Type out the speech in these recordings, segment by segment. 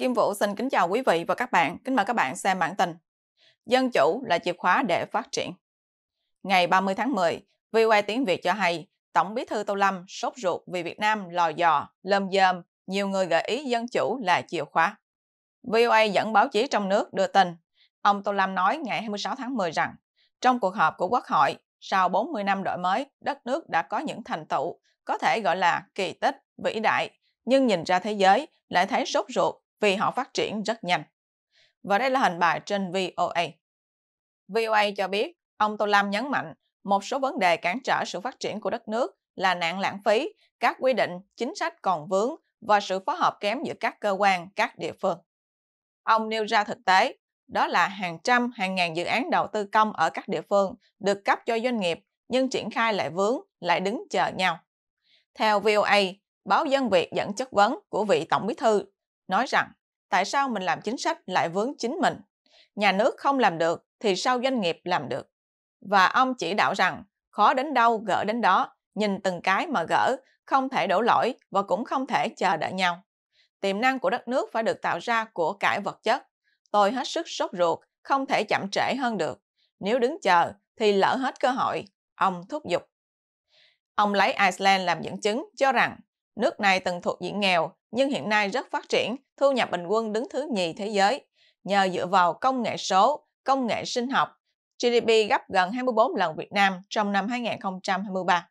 Kim Vũ xin kính chào quý vị và các bạn. Kính mời các bạn xem bản tin. Dân chủ là chìa khóa để phát triển. Ngày 30 tháng 10, VOA tiếng Việt cho hay Tổng bí thư Tô Lâm sốt ruột vì Việt Nam lò dò, lơm dơm, nhiều người gợi ý dân chủ là chìa khóa. VOA dẫn báo chí trong nước đưa tin, ông Tô Lâm nói ngày 26 tháng 10 rằng trong cuộc họp của Quốc hội, sau 40 năm đổi mới, đất nước đã có những thành tựu có thể gọi là kỳ tích, vĩ đại, nhưng nhìn ra thế giới lại thấy sốt ruột vì họ phát triển rất nhanh. Và đây là hình bài trên VOA. VOA cho biết, ông Tô Lam nhấn mạnh một số vấn đề cản trở sự phát triển của đất nước là nạn lãng phí, các quy định, chính sách còn vướng và sự phối hợp kém giữa các cơ quan, các địa phương. Ông nêu ra thực tế, đó là hàng trăm, hàng ngàn dự án đầu tư công ở các địa phương được cấp cho doanh nghiệp nhưng triển khai lại vướng, lại đứng chờ nhau. Theo VOA, báo Dân Việt dẫn chất vấn của vị Tổng Bí Thư nói rằng tại sao mình làm chính sách lại vướng chính mình? Nhà nước không làm được thì sao doanh nghiệp làm được? Và ông chỉ đạo rằng khó đến đâu gỡ đến đó, nhìn từng cái mà gỡ, không thể đổ lỗi và cũng không thể chờ đợi nhau. Tiềm năng của đất nước phải được tạo ra của cải vật chất. Tôi hết sức sốt ruột, không thể chậm trễ hơn được. Nếu đứng chờ thì lỡ hết cơ hội, ông thúc giục. Ông lấy Iceland làm dẫn chứng cho rằng Nước này từng thuộc diện nghèo, nhưng hiện nay rất phát triển, thu nhập bình quân đứng thứ nhì thế giới. Nhờ dựa vào công nghệ số, công nghệ sinh học, GDP gấp gần 24 lần Việt Nam trong năm 2023.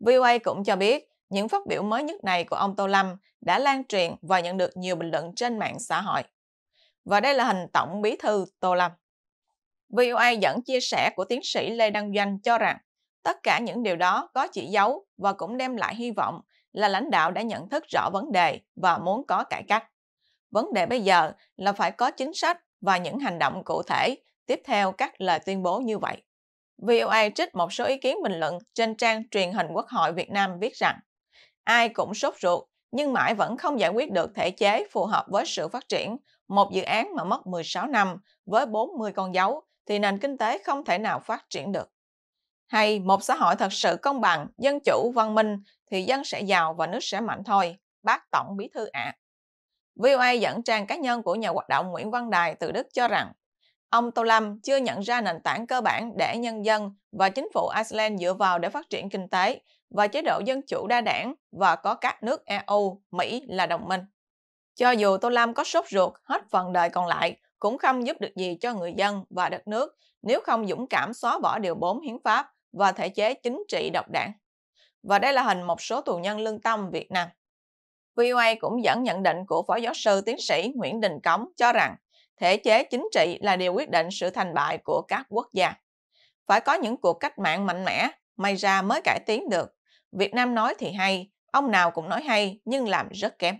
VOA cũng cho biết, những phát biểu mới nhất này của ông Tô Lâm đã lan truyền và nhận được nhiều bình luận trên mạng xã hội. Và đây là hình tổng bí thư Tô Lâm. VOA dẫn chia sẻ của tiến sĩ Lê Đăng Doanh cho rằng tất cả những điều đó có chỉ dấu và cũng đem lại hy vọng là lãnh đạo đã nhận thức rõ vấn đề và muốn có cải cách. Vấn đề bây giờ là phải có chính sách và những hành động cụ thể tiếp theo các lời tuyên bố như vậy. VOA trích một số ý kiến bình luận trên trang truyền hình Quốc hội Việt Nam viết rằng ai cũng sốt ruột nhưng mãi vẫn không giải quyết được thể chế phù hợp với sự phát triển. Một dự án mà mất 16 năm với 40 con dấu thì nền kinh tế không thể nào phát triển được. Hay một xã hội thật sự công bằng, dân chủ, văn minh thì dân sẽ giàu và nước sẽ mạnh thôi, bác Tổng Bí Thư ạ. À. VOA dẫn trang cá nhân của nhà hoạt động Nguyễn Văn Đài từ Đức cho rằng, ông Tô Lâm chưa nhận ra nền tảng cơ bản để nhân dân và chính phủ Iceland dựa vào để phát triển kinh tế và chế độ dân chủ đa đảng và có các nước EU, Mỹ là đồng minh. Cho dù Tô Lâm có sốt ruột hết phần đời còn lại, cũng không giúp được gì cho người dân và đất nước nếu không dũng cảm xóa bỏ điều 4 hiến pháp và thể chế chính trị độc đảng. Và đây là hình một số tù nhân lương tâm Việt Nam. VOA cũng dẫn nhận định của Phó Giáo sư Tiến sĩ Nguyễn Đình Cống cho rằng thể chế chính trị là điều quyết định sự thành bại của các quốc gia. Phải có những cuộc cách mạng mạnh mẽ, may ra mới cải tiến được. Việt Nam nói thì hay, ông nào cũng nói hay nhưng làm rất kém.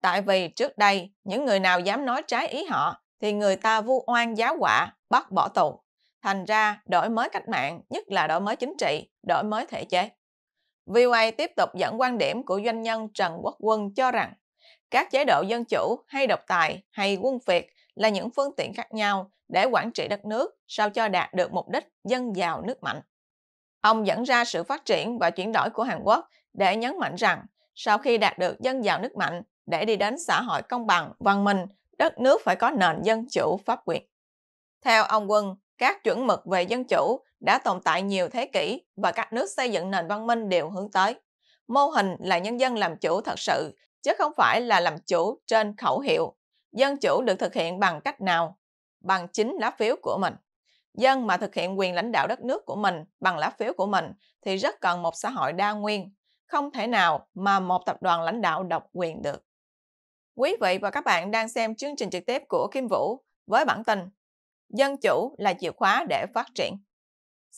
Tại vì trước đây, những người nào dám nói trái ý họ thì người ta vu oan giáo quả, bắt bỏ tù. Thành ra, đổi mới cách mạng, nhất là đổi mới chính trị, đổi mới thể chế, VOA tiếp tục dẫn quan điểm của doanh nhân Trần Quốc Quân cho rằng các chế độ dân chủ hay độc tài hay quân phiệt là những phương tiện khác nhau để quản trị đất nước sao cho đạt được mục đích dân giàu nước mạnh. Ông dẫn ra sự phát triển và chuyển đổi của Hàn Quốc để nhấn mạnh rằng sau khi đạt được dân giàu nước mạnh để đi đến xã hội công bằng, văn minh, đất nước phải có nền dân chủ pháp quyền. Theo ông Quân, các chuẩn mực về dân chủ đã tồn tại nhiều thế kỷ và các nước xây dựng nền văn minh đều hướng tới. Mô hình là nhân dân làm chủ thật sự, chứ không phải là làm chủ trên khẩu hiệu. Dân chủ được thực hiện bằng cách nào? Bằng chính lá phiếu của mình. Dân mà thực hiện quyền lãnh đạo đất nước của mình bằng lá phiếu của mình thì rất cần một xã hội đa nguyên. Không thể nào mà một tập đoàn lãnh đạo độc quyền được. Quý vị và các bạn đang xem chương trình trực tiếp của Kim Vũ với bản tin Dân chủ là chìa khóa để phát triển.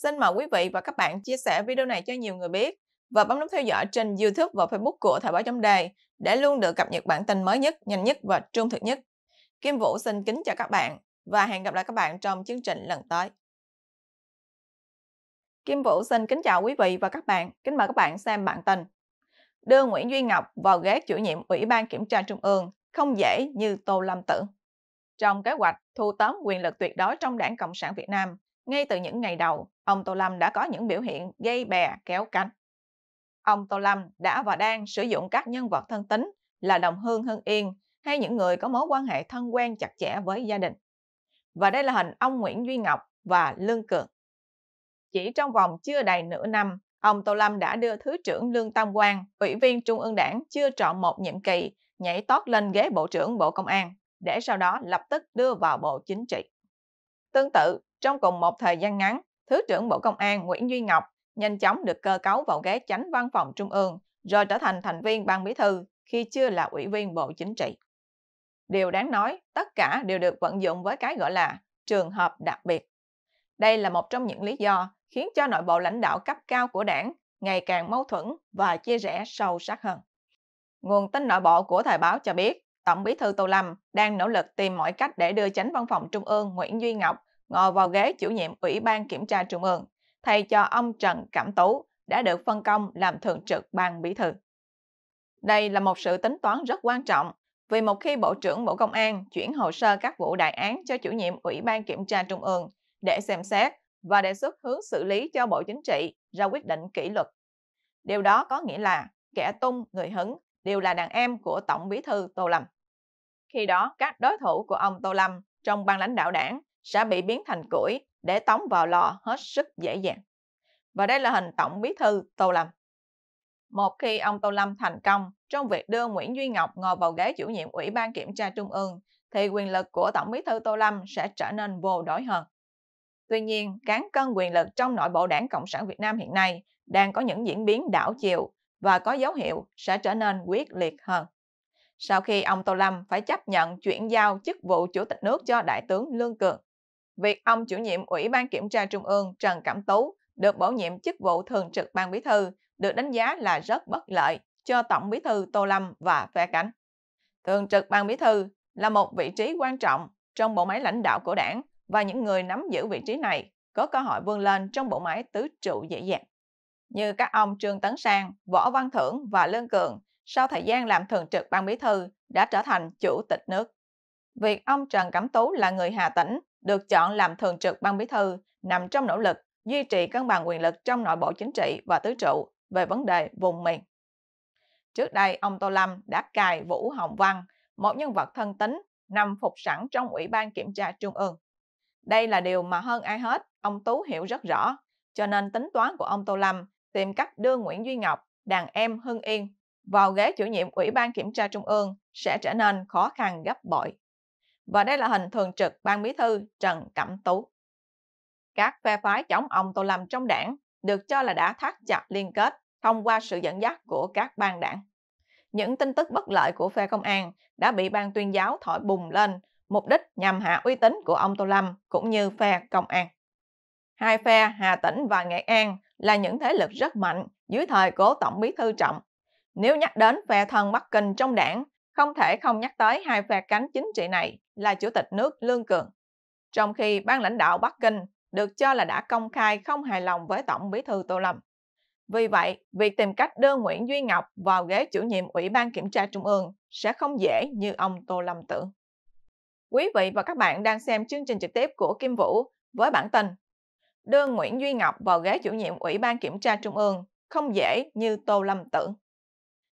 Xin mời quý vị và các bạn chia sẻ video này cho nhiều người biết và bấm nút theo dõi trên YouTube và Facebook của Thời báo Chấm đề để luôn được cập nhật bản tin mới nhất, nhanh nhất và trung thực nhất. Kim Vũ xin kính chào các bạn và hẹn gặp lại các bạn trong chương trình lần tới. Kim Vũ xin kính chào quý vị và các bạn, kính mời các bạn xem bản tin. Đưa Nguyễn Duy Ngọc vào ghế chủ nhiệm Ủy ban Kiểm tra Trung ương không dễ như Tô Lâm tưởng. Trong kế hoạch thu tóm quyền lực tuyệt đối trong đảng Cộng sản Việt Nam, ngay từ những ngày đầu, ông Tô Lâm đã có những biểu hiện gây bè kéo cánh. Ông Tô Lâm đã và đang sử dụng các nhân vật thân tín là đồng hương hưng yên hay những người có mối quan hệ thân quen chặt chẽ với gia đình. Và đây là hình ông Nguyễn Duy Ngọc và Lương Cường. Chỉ trong vòng chưa đầy nửa năm, ông Tô Lâm đã đưa Thứ trưởng Lương Tam Quang, Ủy viên Trung ương Đảng chưa trọn một nhiệm kỳ, nhảy tót lên ghế Bộ trưởng Bộ Công an, để sau đó lập tức đưa vào Bộ Chính trị. Tương tự, trong cùng một thời gian ngắn, Thứ trưởng Bộ Công an Nguyễn Duy Ngọc nhanh chóng được cơ cấu vào ghế chánh văn phòng trung ương rồi trở thành thành viên ban bí thư khi chưa là ủy viên Bộ Chính trị. Điều đáng nói, tất cả đều được vận dụng với cái gọi là trường hợp đặc biệt. Đây là một trong những lý do khiến cho nội bộ lãnh đạo cấp cao của đảng ngày càng mâu thuẫn và chia rẽ sâu sắc hơn. Nguồn tin nội bộ của thời báo cho biết, Tổng bí thư Tô Lâm đang nỗ lực tìm mọi cách để đưa chánh văn phòng Trung ương Nguyễn Duy Ngọc ngồi vào ghế chủ nhiệm Ủy ban Kiểm tra Trung ương, thay cho ông Trần Cẩm Tú đã được phân công làm thường trực ban bí thư. Đây là một sự tính toán rất quan trọng vì một khi Bộ trưởng Bộ Công an chuyển hồ sơ các vụ đại án cho chủ nhiệm Ủy ban Kiểm tra Trung ương để xem xét và đề xuất hướng xử lý cho Bộ Chính trị ra quyết định kỷ luật. Điều đó có nghĩa là kẻ tung người hứng đều là đàn em của Tổng Bí thư Tô Lâm. Khi đó, các đối thủ của ông Tô Lâm trong ban lãnh đạo đảng sẽ bị biến thành củi để tống vào lò hết sức dễ dàng. Và đây là hình Tổng Bí thư Tô Lâm. Một khi ông Tô Lâm thành công trong việc đưa Nguyễn Duy Ngọc ngồi vào ghế chủ nhiệm Ủy ban Kiểm tra Trung ương, thì quyền lực của Tổng Bí thư Tô Lâm sẽ trở nên vô đối hơn. Tuy nhiên, cán cân quyền lực trong nội bộ đảng Cộng sản Việt Nam hiện nay đang có những diễn biến đảo chiều và có dấu hiệu sẽ trở nên quyết liệt hơn. Sau khi ông Tô Lâm phải chấp nhận chuyển giao chức vụ Chủ tịch nước cho Đại tướng Lương Cường, việc ông chủ nhiệm Ủy ban Kiểm tra Trung ương Trần Cẩm Tú được bổ nhiệm chức vụ thường trực ban bí thư được đánh giá là rất bất lợi cho Tổng bí thư Tô Lâm và phe cánh. Thường trực ban bí thư là một vị trí quan trọng trong bộ máy lãnh đạo của đảng và những người nắm giữ vị trí này có cơ hội vươn lên trong bộ máy tứ trụ dễ dàng. Như các ông Trương Tấn Sang, Võ Văn Thưởng và Lương Cường sau thời gian làm thường trực ban bí thư đã trở thành chủ tịch nước. Việc ông Trần Cẩm Tú là người Hà Tĩnh được chọn làm thường trực ban bí thư nằm trong nỗ lực duy trì cân bằng quyền lực trong nội bộ chính trị và tứ trụ về vấn đề vùng miền. Trước đây, ông Tô Lâm đã cài Vũ Hồng Văn, một nhân vật thân tính, nằm phục sẵn trong Ủy ban Kiểm tra Trung ương. Đây là điều mà hơn ai hết, ông Tú hiểu rất rõ, cho nên tính toán của ông Tô Lâm tìm cách đưa Nguyễn Duy Ngọc, đàn em Hưng Yên, vào ghế chủ nhiệm Ủy ban Kiểm tra Trung ương sẽ trở nên khó khăn gấp bội và đây là hình thường trực ban bí thư Trần Cẩm Tú. Các phe phái chống ông Tô Lâm trong đảng được cho là đã thắt chặt liên kết thông qua sự dẫn dắt của các ban đảng. Những tin tức bất lợi của phe công an đã bị ban tuyên giáo thổi bùng lên, mục đích nhằm hạ uy tín của ông Tô Lâm cũng như phe công an. Hai phe Hà Tĩnh và Nghệ An là những thế lực rất mạnh dưới thời cố Tổng bí thư Trọng. Nếu nhắc đến phe thân Bắc Kinh trong đảng, không thể không nhắc tới hai phe cánh chính trị này là Chủ tịch nước Lương Cường, trong khi ban lãnh đạo Bắc Kinh được cho là đã công khai không hài lòng với Tổng bí thư Tô Lâm. Vì vậy, việc tìm cách đưa Nguyễn Duy Ngọc vào ghế chủ nhiệm Ủy ban Kiểm tra Trung ương sẽ không dễ như ông Tô Lâm tưởng. Quý vị và các bạn đang xem chương trình trực tiếp của Kim Vũ với bản tin Đưa Nguyễn Duy Ngọc vào ghế chủ nhiệm Ủy ban Kiểm tra Trung ương không dễ như Tô Lâm tưởng.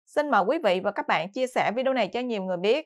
Xin mời quý vị và các bạn chia sẻ video này cho nhiều người biết